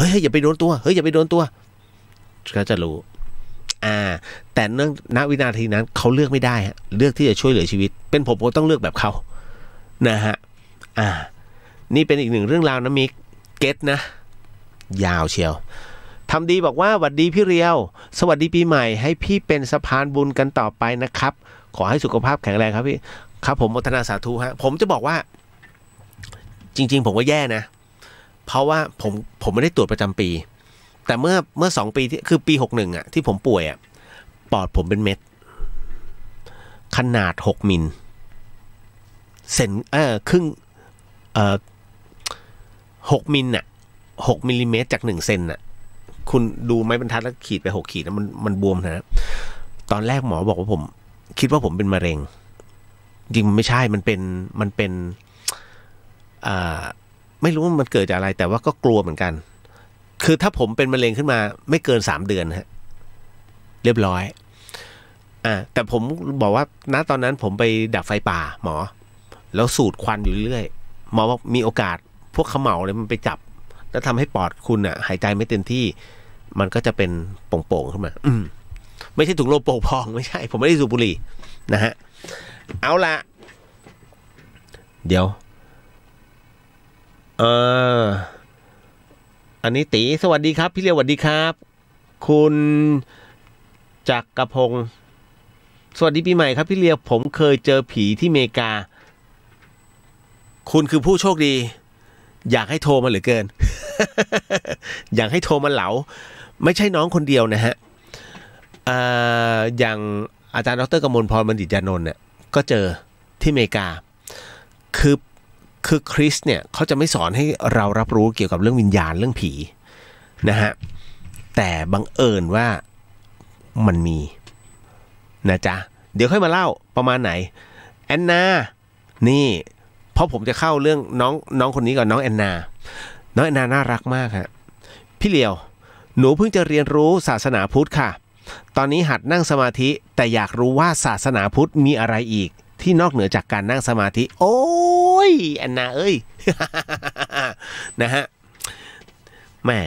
เฮ้ยอย่าไปโดนตัวเฮ้ยอย่าไปโดนตัวก็จะรู้อ่าแต่เนื่องณวินาทีนั้นเขาเลือกไม่ได้ฮะเลือกที่จะช่วยเหลือชีวิตเป็นผมก็ต้องเลือกแบบเขานะฮะอ่านี่เป็นอีกหนึ่งเรื่องราวนะมิกเก็ตนะยาวเชียวทำดีบอกว่าสวัสดีพี่เรียว สวัสดีปีใหม่ให้พี่เป็นสะพานบุญกันต่อไปนะครับ ขอให้สุขภาพแข็งแรงครับพี่ครับผมมทนาสาธุฮะผมจะบอกว่าจริง ๆ ผมก็แย่นะเพราะว่าผมผมไม่ได้ตรวจประจำปี แต่เมื่อเมื่อสองปีที่คือปีหกหนึ่งอ่ะที่ผมป่วยอ่ะปอดผมเป็นเม็ด ขนาดหกมิลเซนเออครึ่งเออหกมิลอ่ะหกมิลลิเมตร จากหนึ่งเซนอ่ะคุณดูไม้บรรทัด แล้วขีดไปหกขีดนะมันมันบวมนะตอนแรกหมอบอกว่าผมคิดว่าผมเป็นมะเร็ง จริงมันไม่ใช่มันเป็นมันเป็นอ่าไม่รู้ว่ามันเกิดจากอะไรแต่ว่าก็กลัวเหมือนกัน คือถ้าผมเป็นมะเร็งขึ้นมา ไม่เกินสามเดือนฮะเรียบร้อย อ่าแต่ผมบอกว่าณตอนนั้นผมไปดับไฟป่า หมอ แล้วสูดควันอยู่เรื่อยหมอว่ามีโอกาสพวกขมเหลาเลยมันไปจับ แล้วทำให้ปอดคุณอ่ะ หายใจไม่เต็มที่ มันก็จะเป็นโป่งๆขึ้นมาอืม ไม่ใช่ถุงลมโป่งพองไม่ใช่ ผมไม่ได้สูบบุหรี่ นะฮะเอาละเดี๋ยวเอออันนี้ตีสวัสดีครับพี่เลียวสวัสดีครับ คุณ จักกระพง สวัสดีปีใหม่ครับพี่เลียวผมเคยเจอผีที่เมกา คุณคือผู้โชคดี อยากให้โทรมาเหลือเกิน อยากให้โทรมาเหลา ไม่ใช่น้องคนเดียวนะฮะออย่างอาจารย์ดรกมลพรบัณฑิตยานนท์เนี่ยก็เจอที่เมกา คือคือคริสเนี่ยเขาจะไม่สอนให้เรารับรู้เกี่ยวกับเรื่องวิญญาณเรื่องผีนะฮะแต่บังเอิญว่ามันมีนะจ๊ะเดี๋ยวค่อยมาเล่าประมาณไหนแอนนา นี่เพราะผมจะเข้าเรื่องน้องน้องคนนี้ก่อนน้องแอนนา น้องแอนนาน่ารักมากฮะพี่เลียวหนูเพิ่งจะเรียนรู้ศาสนาพุทธค่ะตอนนี้หัดนั่งสมาธิแต่อยากรู้ว่าศาสนาพุทธมีอะไรอีกที่นอกเหนือจากการนั่งสมาธิ โอ้ย อันนา เอ้ย นะฮะแม่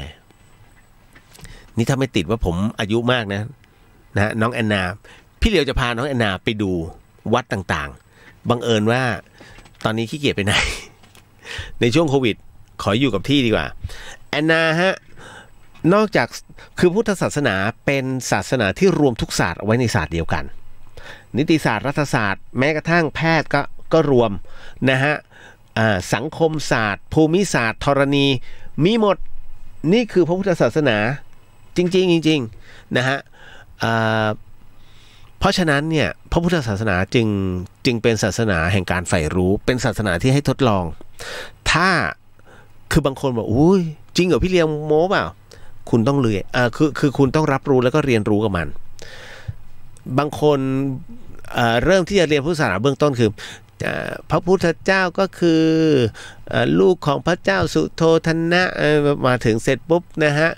นี่ถ้าไม่ติดว่าผมอายุมากนะนะะน้องแอนนา พี่เลียวจะพาน้องแอนนาไปดูวัดต่าง ๆ บังเอิญว่า ตอนนี้ขี้เกียจไปไหน ในช่วงโควิด ขออยู่กับที่ดีกว่าแอนนาฮะ นอกจากคือพุทธศาสนาเป็นศาสนาที่รวมทุกศาสตร์ไว้ในศาสตร์เดียวกันนิติศาสตร์รัฐศาสตร์แม้กระทั่งแพทย์ก็ก็รวมนะฮะสังคมศาสตร์ ภูมิศาสตร์ธรณี มีหมดนี่คือพระพุทธศาสนาจริงๆจริงๆนะฮะเพราะฉะนั้นเนี่ยพระพุทธศาสนาจึงจึงเป็นศาสนาแห่งการใฝ่รู้เป็นศาสนาที่ให้ทดลอง ถ้าคือบางคนบอกอุ้ยจริงเหรอพี่เลี้ยงโม้เปล่าคุณต้องเยอยาคือคือคุณต้องรับรู้แล้วก็เรียนรู้กับมันบางคนเริ่มที่จะเรียนพุทธศาสนาเบื้องต้นคือพระพุทธเจ้าก็คือลูกของพระเจ้าสุโธธนะมาถึงเสร็จปุ๊บนะฮะ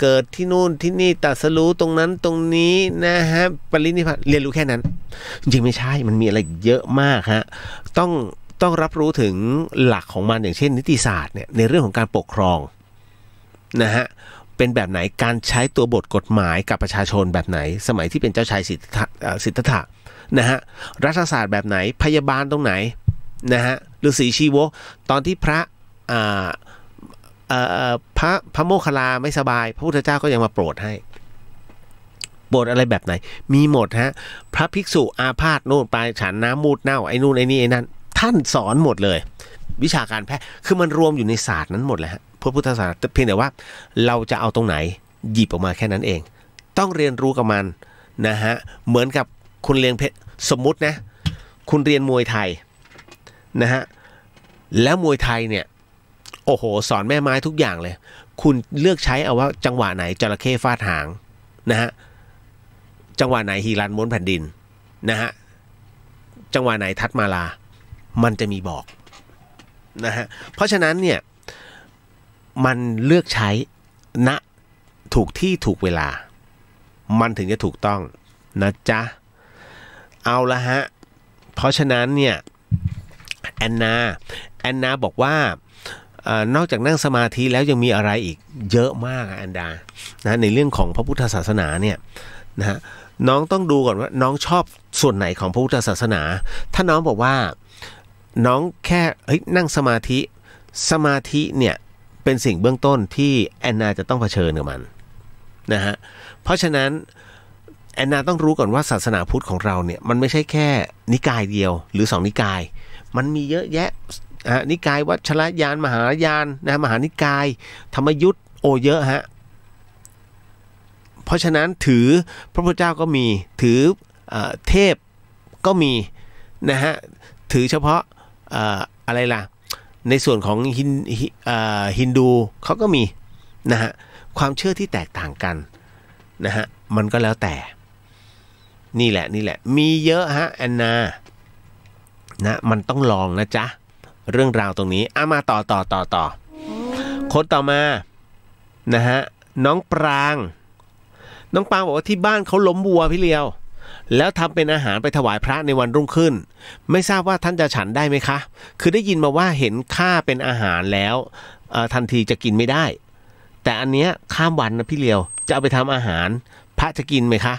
เกิดที่นู่นที่นี่ตัดสรู้ตรงนั้นตรงนี้นะฮะปรินิพพานเรียนรู้แค่นั้นจริงไม่ใช่มันมีอะไรเยอะมากฮะต้องต้องรับรู้ถึงหลักของมันอย่างเช่นนิติศาสตร์เนี่ยในเรื่องของการปกครองนะฮะเป็นแบบไหนการใช้ตัวบทกฎหมายกับประชาชนแบบไหน สมัยที่เป็นเจ้าชายสิทธัตถะนะฮะรัฐศาสตร์แบบไหนพยาบาลตรงไหนนะฮะฤาษีชีวก ตอนที่พระพระพระโมคคัลลาไม่สบาย พระพุทธเจ้าก็ยังมาโปรดให้ โปรดอะไรแบบไหนมีหมดฮะพระภิกษุ อาพาธโน่นปลายฉันน้ำมูดเน่าไอ้นู่นไอ้นี่ไอ้นั่น ท่านสอนหมดเลย วิชาการแพทย์คือมันรวมอยู่ในศาสตร์นั้นหมดเลยฮะพระพุทธศาสนา เพียงแต่ว่าเราจะเอาตรงไหนหยิบออกมาแค่นั้นเอง ต้องเรียนรู้กับมันนะฮะ เหมือนกับคุณเรียนเพชรสมมุตินะ คุณเรียนมวยไทยนะฮะ แล้วมวยไทยเนี่ย โอ้โหสอนแม่ไม้ทุกอย่างเลย คุณเลือกใช้เอาว่าจังหวะไหนจระเข้ฟาดหางนะฮะ จังหวะไหนฮีรันม้วนแผ่นดินนะฮะ จังหวะไหนทัดมาลา มันจะมีบอกนะฮะ เพราะฉะนั้นเนี่ยมันเลือกใช้ณนะถูกที่ถูกเวลา มันถึงจะถูกต้องนะจ๊ะ เอาละฮะ เพราะฉะนั้นเนี่ยแอนนาแอนนา บอกว่านอกจากนั่งสมาธิแล้วยังมีอะไรอีกเยอะมากแอนดานะในเรื่องของพระพุทธศาสนาเนี่ยนะฮะน้องต้องดูก่อนว่าน้องชอบส่วนไหนของพระพุทธศาสนา ถ้าน้องบอกว่าน้องแค่ เฮ้ยนั่งสมาธิ สมาธิเนี่ยเป็นสิ่งเบื้องต้นที่แอนนาจะต้องเผชิญกับมันนะฮะ เพราะฉะนั้นแอนนาต้องรู้ก่อนว่าศาสนาพุทธของเราเนี่ยมันไม่ใช่แค่นิกายเดียวหรือสองนิกาย มันมีเยอะแยะนิกายวัชรยานมหายานนะมหานิกาย ธรรมยุทธโอเยอะฮะ เพราะฉะนั้นถือพระพุทธเจ้าก็มีถือเทพก็มีนะฮะถือเฉพาะอะไรล่ะในส่วนของฮินฮินดูเขาก็มีนะฮะความเชื่อที่แตกต่างกันนะฮะมันก็แล้วแต่นี่แหละนี่แหละมีเยอะฮะแอนนานะมันต้องลองนะจ๊ะ เรื่องราวตรงนี้อามาต่อต่อต่อต่อคนต่อมานะฮะน้องปราง น้องปรางบอกว่าที่บ้านเขาล้มบัวพี่เลียวแล้วทำเป็นอาหารไปถวายพระในวันรุ่งขึ้น ไม่ทราบว่าท่านจะฉันได้ไหมคะ คือได้ยินมาว่าเห็นข้าเป็นอาหารแล้ว ทันทีจะกินไม่ได้ แต่อันเนี้ยข้ามวันนะ พี่เลียว จะเอาไปทำอาหารพระจะกินไหมคะ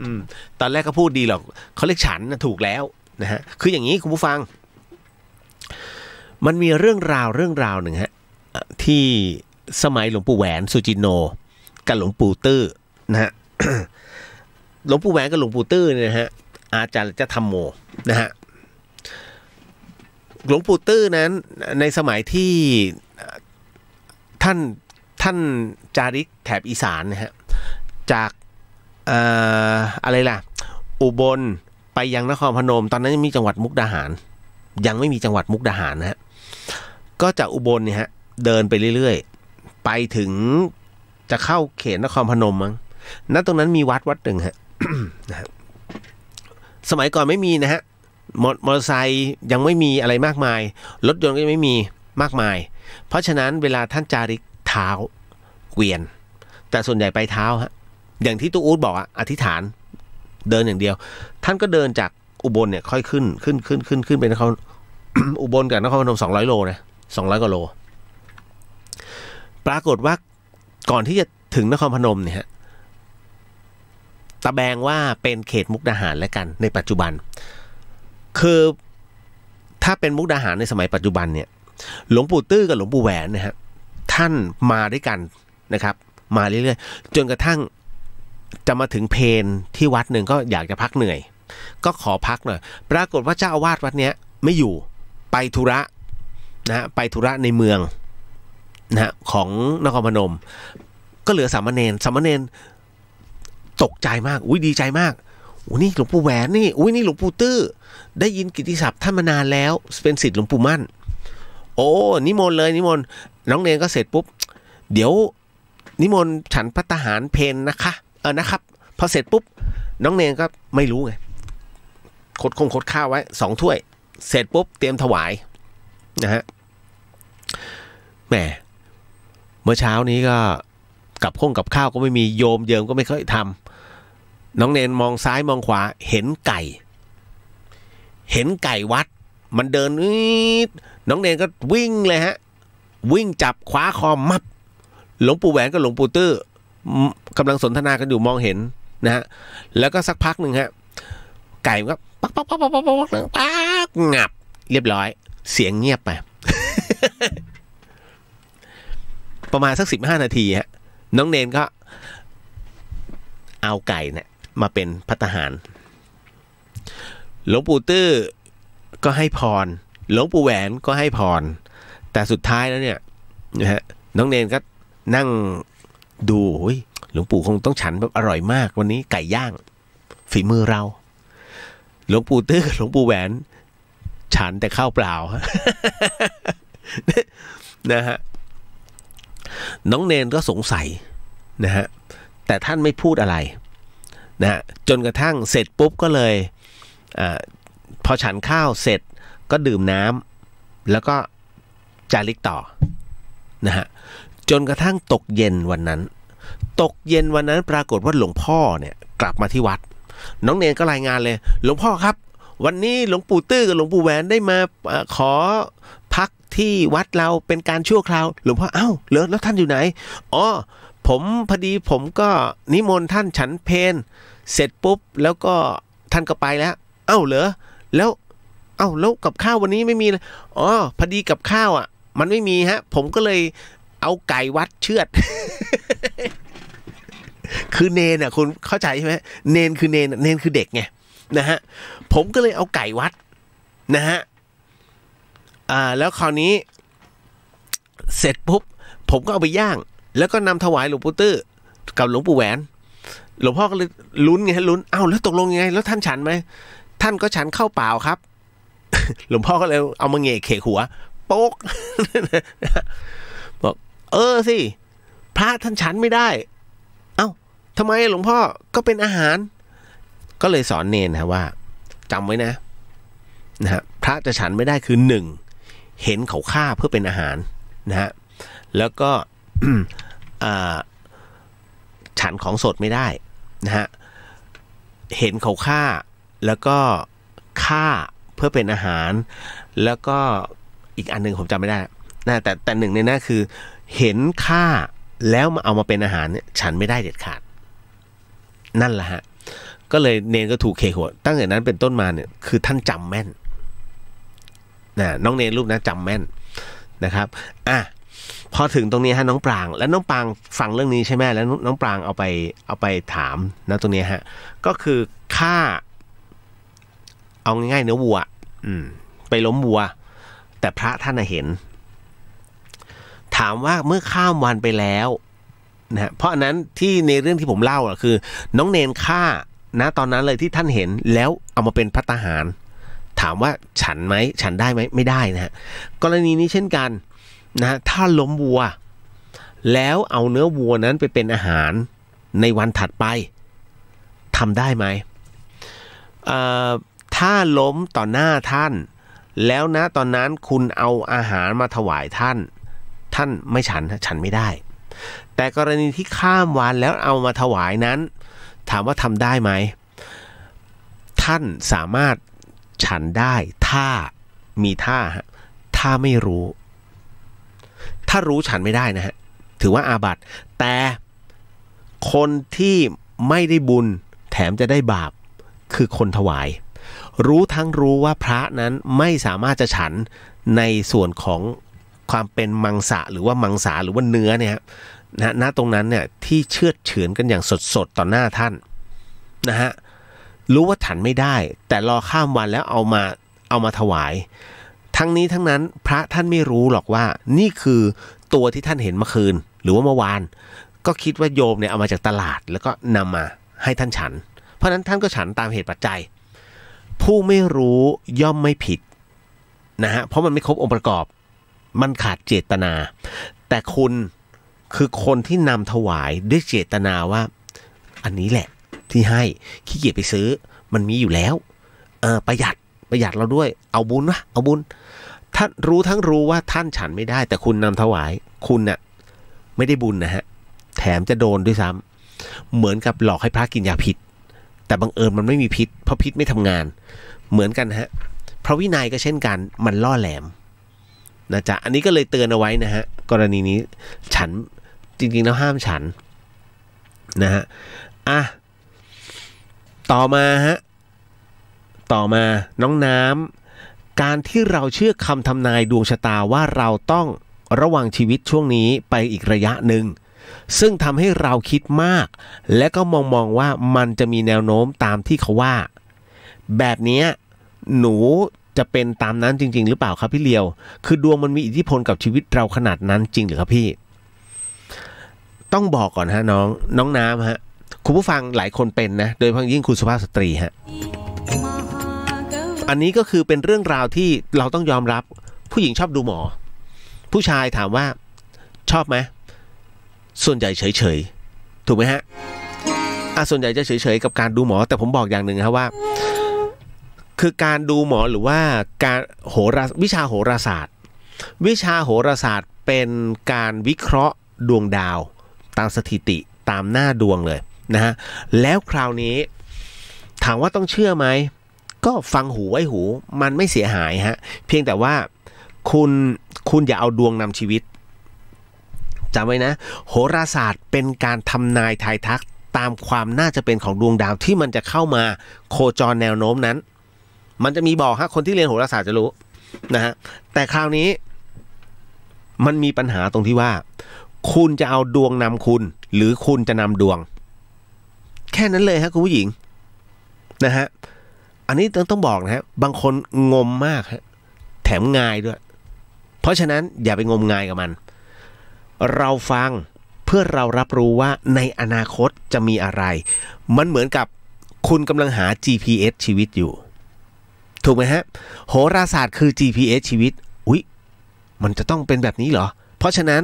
อืมตอนแรกก็พูดดีหรอกเขาเรียกฉันนะถูกแล้วนะฮะคืออย่างนี้คุณผู้ฟัง มันมีเรื่องราวเรื่องราวหนึ่งฮะที่สมัยหลวงปู่แหวนสุจินโนกับหลวงปู่ตื้อนะฮะหลวงปู่แหวนกับหลวงปู่ตื้อเนี่ยฮะอาจารย์จะทำโมนะฮะหลวงปู่ตื้อนั้นในสมัยที่ท่านท่านจาริกแถบอีสานนะฮะจากออะไรล่ะอุบลไปยังนครพนม ตอนนั้นยังมีจังหวัดมุกดาหาร ยังไม่มีจังหวัดมุกดาหารนะฮะก็จากอุบลเนี่ยฮะเดินไปเรื่อยๆ ไปถึงจะเข้าเขตนครพนมมั้งณตรงนั้นมีวัดวัดหนึ่งฮะนะสมัยก่อนไม่มีนะฮะมอเตอร์ไซค์ยังไม่มีอะไรมากมาย รถยนต์ก็ยังไม่มีมากมาย เพราะฉะนั้นเวลาท่านจาริกเท้า เกวียน แต่ส่วนใหญ่ไปเท้าฮะ อย่างที่ตู้อูดบอกอะอธิษฐานเดินอย่างเดียว ท่านก็เดินจากอุบลเนี่ย ค่อยขึ้นขึ้นขึ้นขึ้นขึ้นไปนครอุบลกับนครพนมสองร้อยโลนะสองร้อยกว่าโล ปรากฏว่าก่อนที่จะถึงนครพนมเนี่ยฮะตะแบงว่าเป็นเขตมุกดาหารแล้วกันในปัจจุบัน คือถ้าเป็นมุกดาหารในสมัยปัจจุบันเนี่ยหลวงปู่ตื้อกับหลวงปู่แหวนนะฮะท่านมาด้วยกันนะครับ มาเรื่อยๆจนกระทั่งจะมาถึงเพนที่วัดหนึ่งก็อยากจะพักเหนื่อย ก็ขอพักหน่อยปรากฏว่าเจ้าอาวาสวัดเนี้ยไม่อยู่ไปธุระนะไปธุระในเมืองนะของนครพนม ก็เหลือสามเณรสามเณรตกใจมาก อุ้ยดีใจมากอุ้ยนี่หลวงปู่แหวนนี่ อุ้ยนี่หลวงปู่ตื้อ ได้ยินกิติศัพท์ท่านมานานแล้ว เป็นศิษย์หลวงปู่มั่น โอ้ นิมนต์เลยนิมนต์ น้องเนรก็เสร็จปุ๊บ เดี๋ยวนิมนต์ฉันพัตหารเพนนะคะ เออนะครับ พอเสร็จปุ๊บ น้องเนรก็ไม่รู้ไงคดคงคดข้าวไว้สองถ้วย เสร็จปุ๊บเตรียมถวายนะฮะ แหม เมื่อเช้านี้ก็กับข้องกับข้าวก็ไม่มีโยมเยิมก็ไม่เคยทำ น้องเนนมองซ้ายมองขวา เห็นไก่ เห็นไก่วัด มันเดินน้องเนนก็วิ่งเลยฮะวิ่งจับคว้าคอมับหลวงปู่แหวนกับหลวงปู่ตื้อกำลังสนทนากันอยู่มองเห็นนะฮะแล้วก็สักพักหนึ่งฮะไก่ก็ปักปักปักปักปักปักปักงับ เรียบร้อย เสียงเงียบไปประมาณสักสิบห้านาทีฮะน้องเนนก็เอาไก่เนี่ย มาเป็นพัตหารหลวงปู่ตื้อ ก็ให้พร หลวงปู่แหวนก็ให้พร แต่สุดท้ายแล้วเนี่ยนะฮะ น้องเนนก็นั่งดูหลวงปู่คงต้องฉันแบบอร่อยมากวันนี้ไก่ย่าง ฝีมือเรา หลวงปู่ตื้อหลวงปู่แหวน ฉันแต่ข้าวเปล่านะฮะน้องเนนก็สงสัยนะฮะแต่ท่านไม่พูดอะไรนะฮะจนกระทั่งเสร็จปุ๊บก็เลยอพอฉันข้าวเสร็จก็ดื่มน้ำแล้วก็จาริกต่อนะฮะจนกระทั่งตกเย็นวันนั้น ตกเย็นวันนั้นปรากฏว่าหลวงพ่อเนี่ยกลับมาที่วัด น้องเนนก็รายงานเลย หลวงพ่อครับ วันนี้หลวงปู่ตื้อกับหลวงปู่แหวนได้มาขอพัก ที่วัดเราเป็นการชั่วคราวหลวงพ่อเอ้าเลิศแล้วท่านอยู่ไหนอ๋อผมพอดีผมก็นิมนต์ท่านฉันเพนเสร็จปุ๊บแล้วก็ท่านก็ไปแล้วเอ้า เหรอแล้วเอ้าแล้วกับข้าววันนี้ไม่มีอ๋อพอดีกับข้าวอ่ะ มันไม่มีฮะ ผมก็เลยเอาไก่วัดเชือด คือเนนอ่ะ คุณเข้าใจใช่ไหมเนนคือเนนเนนคือเด็กไงนะฮะ ผมก็เลยเอาไก่วัด นะฮะอ่าแล้วคราวนี้ เสร็จปุ๊บผมก็เอาไปย่าง แล้วก็นำถวายหลวงปู่ตื้อกับหลวงปู่แหวน หลวงพ่อก็เลยลุ้นไงลุ้นอ้าวแล้วตกลงยังไง แล้วท่านฉันไหมท่านก็ฉันเข้าเปล่าครับ หลวงพ่อก็เลยเอามาเงะเขกหัว โป๊กบอกเออสิ พระท่านฉันไม่ได้เอา้าทำไมหลวงพ่อก็เป็นอาหาร ก็เลยสอนเนนนะว่าจำไว้นะนะฮะพระจะฉันไม่ได้คือหนึ่งเห็นเขาฆ่าเพื่อเป็นอาหารนะฮะ แล้วก็ฉันของสดไม่ได้นะฮะ เห็นเขาฆ่า แล้วก็ฆ่าเพื่อเป็นอาหาร แล้วก็อีกอันหนึ่งผมจำไม่ได้นะแต่แต่หนึ่งในนั้นคือ เห็นฆ่าแล้วมาเอามาเป็นอาหารเนี่ยฉันไม่ได้เด็ดขาดนั่นแหละฮะก็เลยเนนก็ถูกเคหัวตั้งแต่นั้นเป็นต้นมาเนี่ยคือท่านจำแม่นนะน้องเนรูปนะจำแม่นนะครับ อ่ะ พอถึงตรงนี้ฮะน้องปราง แล้วน้องปรางฟังเรื่องนี้ใช่ไหมแล้วน้องปรางเอาไปเอาไปถามนะตรงนี้ฮะ ก็คือค่า เอาง่ายๆ เนื้อวัวอืมไปล้มวัว แต่พระท่านเห็น ถามว่าเมื่อข้ามวันไปแล้วนะเพราะนั้นที่ในเรื่องที่ผมเล่าอะคือ น้องเนนฆ่านะตอนนั้นเลยที่ท่านเห็นแล้วเอามาเป็นพัตหารถามว่าฉันไหมฉันได้ไหมไม่ได้นะฮะกรณีนี้เช่นกันนะถ้าล้มวัว แล้วเอาเนื้อวัวนั้นไปเป็นอาหารในวันถัดไปทำได้ไหม ถ้าล้มต่อหน้าท่าน แล้วนะตอนนั้นคุณเอาอาหารมาถวายท่านท่านไม่ฉัน ฉันไม่ได้ แต่กรณีที่ข้ามวันแล้วเอามาถวายนั้น ถามว่าทำได้ไหม ท่านสามารถฉันได้ถ้ามีท่าฮะถ้าไม่รู้ ถ้ารู้ฉันไม่ได้นะฮะถือว่าอาบัติแต่คนที่ไม่ได้บุญแถมจะได้บาปคือคนถวาย รู้ทั้งรู้ว่าพระนั้นไม่สามารถจะฉันในส่วนของความเป็นมังสะหรือว่ามังสาหรือว่าเนื้อเนี่ยนะณตรงนั้นเนี่ยที่เชื่อเฉือนกันอย่างสดๆต่อหน้าท่านนะฮะรู้ว่าฉันไม่ได้ แต่รอข้ามวันแล้วเอามาเอามาถวาย ทั้งนี้ทั้งนั้นพระท่านไม่รู้หรอกว่านี่คือตัวที่ท่านเห็นเมื่อคืน หรือว่าเมื่อวาน ก็คิดว่าโยมเนี่ยเอามาจากตลาด แล้วก็นำมาให้ท่านฉัน เพราะนั้นท่านก็ฉันตามเหตุปัจจัย ผู้ไม่รู้ย่อมไม่ผิดนะฮะเพราะมันไม่ครบองค์ประกอบมันขาดเจตนา แต่คุณคือคนที่นำถวายด้วยเจตนาว่า อันนี้แหละที่ให้ขี้เกียจไปซื้อ มันมีอยู่แล้วเอประหยัดประหยัดเราด้วย เอาบุญวะเอาบุญท่านรู้ทั้งรู้ว่าท่านฉันไม่ได้ แต่คุณนำถวาย คุณนะ่ะ ไม่ได้บุญนะฮะ แถมจะโดนด้วยซ้ำ เหมือนกับหลอกให้พระกินยาพิษแต่บังเอิญมันไม่มีพิษเพราะพิษไม่ทำงาน เหมือนกันฮะพระวินัยก็เช่นกัน มันล่อแหลมนะจ๊ะอันนี้ก็เลยเตือนเอาไว้นะฮะกรณีนี้ ฉันจริงๆแล้วห้ามฉันนะฮะอ่ะต่อมาฮะ ต่อมาน้องน้ำการที่เราเชื่อคำทำนายดวงชะตาว่าเราต้องระวังชีวิตช่วงนี้ไปอีกระยะหนึ่งซึ่งทำให้เราคิดมาก และก็มองมองว่ามันจะมีแนวโน้มตามที่เขาว่า แบบนี้ หนูจะเป็นตามนั้นจริง ๆ หรือเปล่าครับพี่เลียวคือดวงมันมีอิทธิพลกับชีวิตเราขนาดนั้นจริงหรือครับพี่ ต้องบอกก่อนฮะน้องน้องน้ำฮะคุณผู้ฟังหลายคนเป็นนะ โดยเฉพาะยิ่งคุณสุภาพสตรีฮะ อันนี้ก็คือเป็นเรื่องราวที่เราต้องยอมรับ ผู้หญิงชอบดูหมอ ผู้ชายถามว่าชอบไหม ส่วนใหญ่เฉยๆถูกไหมฮะ อ่ะส่วนใหญ่จะเฉย ๆ กับการดูหมอ แต่ผมบอกอย่างหนึ่งครับว่า คือการดูหมอหรือว่าการโหรา วิชาโหราศาสตร์ วิชาโหราศาสตร์เป็นการวิเคราะห์ดวงดาวตามสถิติตามหน้าดวงเลยนะฮะแล้วคราวนี้ถามว่าต้องเชื่อไหม ก็ฟังหูไว้หู มันไม่เสียหายฮะเพียงแต่ว่าคุณคุณอย่าเอาดวงนำชีวิตจำไว้นะโหราศาสตร์เป็นการทำนายทายทัก ตามความน่าจะเป็นของดวงดาวที่มันจะเข้ามาโคจรแนวโน้มนั้น มันจะมีบอกฮะคนที่เรียนโหราศาสตร์จะรู้นะฮะแต่คราวนี้มันมีปัญหาตรงที่ว่า คุณจะเอาดวงนำคุณ หรือคุณจะนำดวงแค่นั้นเลยครับคุณผู้หญิงนะฮะอันนี้ต้องต้องบอกนะฮะบางคนงมมากฮะแถมง่ายด้วย เพราะฉะนั้นอย่าไปงมง่ายกับมัน เราฟังเพื่อเรารับรู้ว่าในอนาคตจะมีอะไร มันเหมือนกับคุณกำลังหา GPS ชีวิตอยู่ ถูกไหมฮะโหราศาสตร์คือ GPS ชีวิตอุ๊ยมันจะต้องเป็นแบบนี้เหรอ เพราะฉะนั้น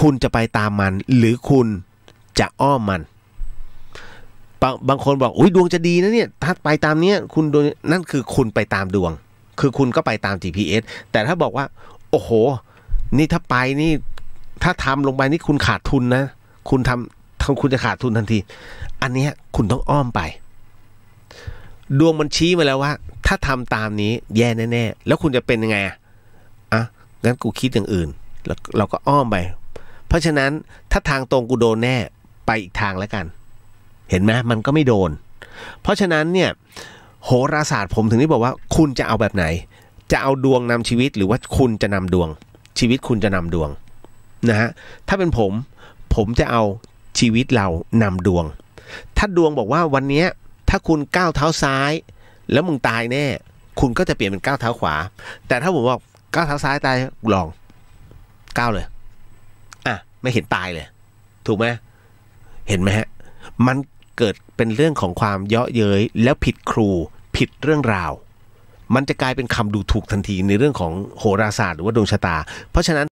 คุณจะไปตามมัน หรือคุณจะอ้อมมันบางบางคนบอกอุ้ยดวงจะดีนะเนี่ยถ้าไปตามเนี้ยคุณดวงนั่นคือคุณไปตามดวง คือคุณก็ไปตาม GPS แต่ถ้าบอกว่า โอ้โห นี่ถ้าไปนี่ ถ้าทำลงไปนี่คุณขาดทุนนะ คุณทำคุณจะขาดทุนทันที อันนี้คุณต้องอ้อมไป ดวงมันชี้มาแล้วว่า ถ้าทำตามนี้แย่แน่ๆแล้วคุณจะเป็นยังไงอ่ะงั้นกูคิดอย่างอื่นแล้วเราก็อ้อมไป เพราะฉะนั้นถ้าทางตรงกูโดนแน่ไปอีกทางแล้วกันเห็นไหมมันก็ไม่โดน เพราะฉะนั้นเนี่ยโหราศาสตร์ผมถึงได้บอกว่า คุณจะเอาแบบไหน จะเอาดวงนำชีวิตหรือว่าคุณจะนำดวง ชีวิตคุณจะนำดวงนะฮะถ้าเป็นผมผมจะเอาชีวิตเรานำดวง ถ้าดวงบอกว่าวันนี้ถ้าคุณก้าวเท้าซ้าย แล้วมึงตายแน่คุณก็จะเปลี่ยนเป็นก้าวเท้าขวาแต่ถ้าผมบอกก้าวเท้าซ้ายตายลองก้าวเลยอ่ะไม่เห็นตายเลย ถูกไหมเห็นไหมฮะมันเกิดเป็นเรื่องของความเยาะเย้ยแล้วผิดครู ผิดเรื่องราว มันจะกลายเป็นคำดูถูกทันทีในเรื่องของโหราศาสตร์หรือว่าดวงชะตา เพราะฉะนั้น